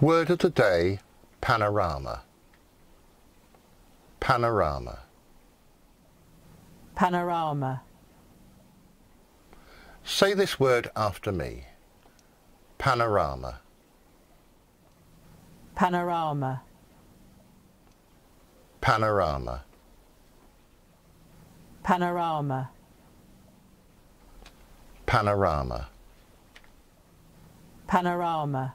Word of the day, panorama. Panorama. Panorama. Say this word after me. Panorama. Panorama. Panorama. Panorama. Panorama. Panorama.